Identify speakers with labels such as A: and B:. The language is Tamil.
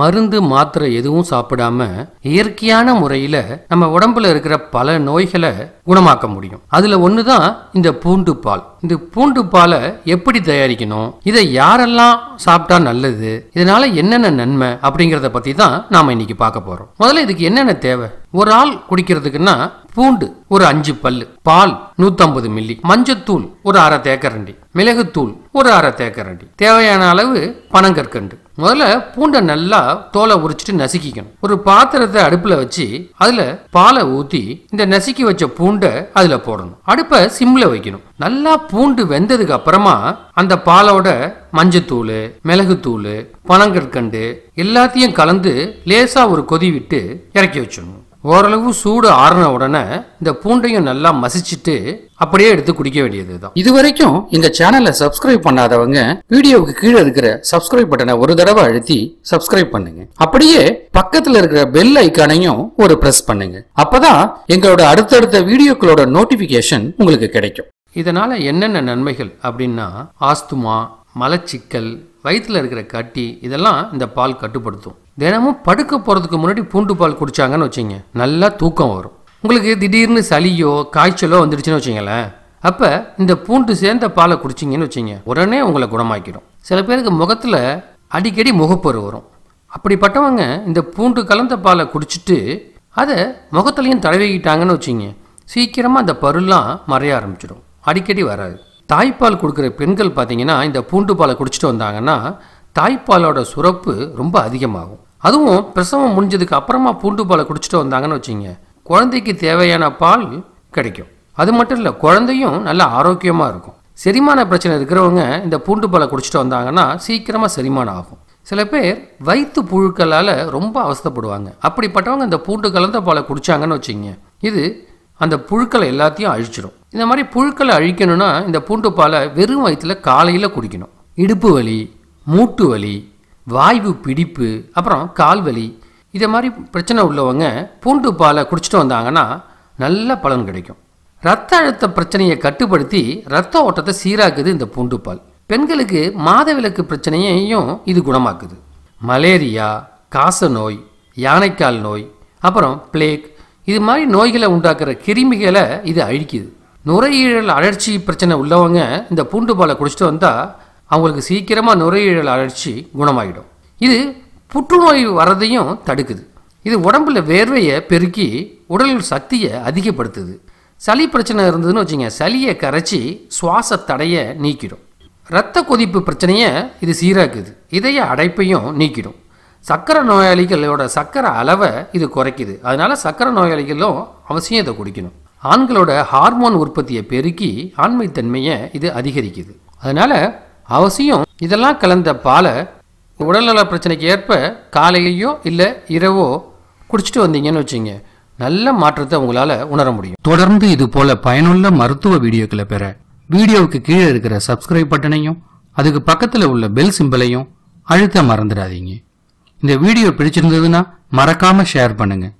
A: மருந்து மாத்திரை எதுவும் சாப்பிடாம இயற்கையான முறையில நம்ம உடம்புல இருக்கிற பல நோய்களை குணமாக்க முடியும் அதுல ஒண்ணுதான் இந்த பூண்டு பால் இந்த பூண்டு பாலை எப்படி தயாரிக்கணும் இதை யாரெல்லாம் சாப்பிட்டா நல்லது இதனால என்னென்ன நன்மை அப்படிங்கிறத பத்தி தான் நாம இன்னைக்கு பார்க்க போறோம் முதல்ல இதுக்கு என்னென்ன தேவை ஒரு ஆள் குடிக்கிறதுக்குன்னா பூண்டு ஒரு அஞ்சு பல்லு பால் நூத்தம்பது மில்லி மஞ்சத்தூள் ஒரு அரை தேக்கரண்டி மிளகுத்தூள் ஒரு அரை தேக்கரண்டி தேவையான அளவு பனங்கற்கண்டு முதல்ல பூண்டை நல்லா தோலை உரிச்சிட்டு நசுக்கிக்கணும் ஒரு பாத்திரத்தை அடுப்பில் வச்சு அதில் பாலை ஊற்றி இந்த நசுக்கி வச்ச பூண்டை அதில் போடணும் அடுப்பை சிம்மில் வைக்கணும் நல்லா பூண்டு வெந்ததுக்கு அப்புறமா அந்த பாலோட மஞ்சத்தூள் மிளகுத்தூள் பனங்கற்கண்டு எல்லாத்தையும் கலந்து லேசாக ஒரு கொதி விட்டு இறக்கி வச்சிடணும் ஓரளவு சூடு ஆறுன உடனே இந்த பூண்டையும் நல்லா மசிச்சுட்டு அப்படியே எடுத்து குடிக்க வேண்டியது தான் இது வரைக்கும் இந்த சேனலை சப்ஸ்கிரைப் பண்ணாதவங்க வீடியோவுக்கு கீழே இருக்கிற சப்ஸ்கிரைப் பட்டனை ஒரு தடவை அழுத்தி சப்ஸ்கிரைப் பண்ணுங்க அப்படியே பக்கத்தில் இருக்கிற பெல் ஐக்கானையும் ஒரு ப்ரெஸ் பண்ணுங்க அப்பதான் எங்களோட அடுத்தடுத்த வீடியோக்களோட நோட்டிபிகேஷன் உங்களுக்கு கிடைக்கும் இதனால என்னென்ன நன்மைகள் அப்படின்னா ஆஸ்துமா மலச்சிக்கல் வயிற்றில் இருக்கிற கட்டி இதெல்லாம் இந்த பால் கட்டுப்படுத்தும் தினமும் படுக்க போகிறதுக்கு முன்னாடி பூண்டு பால் குடித்தாங்கன்னு வச்சிங்க நல்லா தூக்கம் வரும் உங்களுக்கு திடீர்னு சளியோ காய்ச்சலோ வந்துடுச்சுன்னு வச்சிங்களேன் அப்போ இந்த பூண்டு சேர்ந்த பாலை குடிச்சிங்கன்னு வச்சிங்க உடனே உங்களை குணமாக்கிடும் சில பேருக்கு முகத்தில் அடிக்கடி முகப்பரு வரும் அப்படிப்பட்டவங்க இந்த பூண்டு கலந்த பாலை குடிச்சிட்டு அதை முகத்துலையும் தடவிக்கிட்டாங்கன்னு வச்சிங்க சீக்கிரமாக அந்த பருலாம் மறைய ஆரம்பிச்சிடும் அடிக்கடி வராது தாய்ப்பால் கொடுக்குற பெண்கள் பார்த்தீங்கன்னா இந்த பூண்டு பாலை குடிச்சிட்டு வந்தாங்கன்னா தாய்ப்பாலோட சுரப்பு ரொம்ப அதிகமாகும் அதுவும் பிரசவம் முடிஞ்சதுக்கு அப்புறமா பூண்டு பாலை குடிச்சிட்டு வந்தாங்கன்னு வச்சுங்க குழந்தைக்கு தேவையான பால் கிடைக்கும் அது மட்டும் இல்லை குழந்தையும் நல்லா ஆரோக்கியமாக இருக்கும் செரிமான பிரச்சனை இருக்கிறவங்க இந்த பூண்டு பாலை குடிச்சிட்டு வந்தாங்கன்னா சீக்கிரமாக செரிமானம் ஆகும் சில பேர் வயிற்று புழுக்களால் ரொம்ப அவஸ்தப்படுவாங்க அப்படிப்பட்டவங்க இந்த பூண்டு கலந்த பாலை குடித்தாங்கன்னு வச்சுங்க இது அந்த புழுக்களை எல்லாத்தையும் அழிச்சிடும் இந்த மாதிரி புழுக்களை அழிக்கணும்னா இந்த பூண்டு பாலை வெறும் வயிற்றில் காலையில் குடிக்கணும் இடுப்பு வலி மூட்டு வலி வாய்வு பிடிப்பு அப்புறம் கால் வலி இதை மாதிரி பிரச்சனை உள்ளவங்க பூண்டு பாலை குடிச்சிட்டு வந்தாங்கன்னா நல்ல பலன் கிடைக்கும் ரத்த அழுத்த பிரச்சனையை கட்டுப்படுத்தி ரத்த ஓட்டத்தை சீராக்குது இந்த பூண்டு பால் பெண்களுக்கு மாதவிலக்கு பிரச்சனையையும் இது குணமாக்குது மலேரியா காச நோய் யானைக்கால் நோய் அப்புறம் பிளேக் இது மாதிரி நோய்களை உண்டாக்குற கிருமிகளை இது அழிக்குது நுரையீரல் அழற்சி பிரச்சனை உள்ளவங்க இந்த பூண்டு பாலை குடிச்சிட்டு வந்தால் அவங்களுக்கு சீக்கிரமாக நுரையீரல் அழற்சி குணமாகிடும் இது புற்றுநோய் வர்றதையும் தடுக்குது இது உடம்புல வேர்வையை பெருக்கி உடல் சக்தியை அதிகப்படுத்துது சளி பிரச்சனை இருந்ததுன்னு வச்சுங்க சளியை கரைச்சி சுவாச தடையை நீக்கிடும் இரத்த கொதிப்பு பிரச்சனையை இது சீராக்குது இதய அடைப்பையும் நீக்கிடும் சக்கரை நோயாளிகளோட சக்கரை அளவை இது குறைக்குது அதனால் சக்கரை நோயாளிகளும் அவசியம் இதை குடிக்கணும் ஆண்களோட ஹார்மோன் உற்பத்தியை பெருக்கி ஆண்மைத்தன்மையை இது அதிகரிக்குது அதனால் அவசியம் இதெல்லாம் கலந்த பாலை உடல்நல பிரச்சனைக்கு ஏற்ப காலையோ இல்லை இரவோ குடிச்சிட்டு வந்தீங்கன்னு வச்சுங்க நல்ல மாற்றத்தை உங்களால் உணர முடியும் தொடர்ந்து இது போல பயனுள்ள மருத்துவ வீடியோக்களை பெற வீடியோவுக்கு கீழே இருக்கிற சப்ஸ்கிரைப் பட்டனையும் அதுக்கு பக்கத்தில் உள்ள பெல் சிம்பிளையும் அழுத்த மறந்துடாதீங்க இந்த வீடியோ பிடிச்சிருந்ததுன்னா மறக்காம ஷேர் பண்ணுங்கள்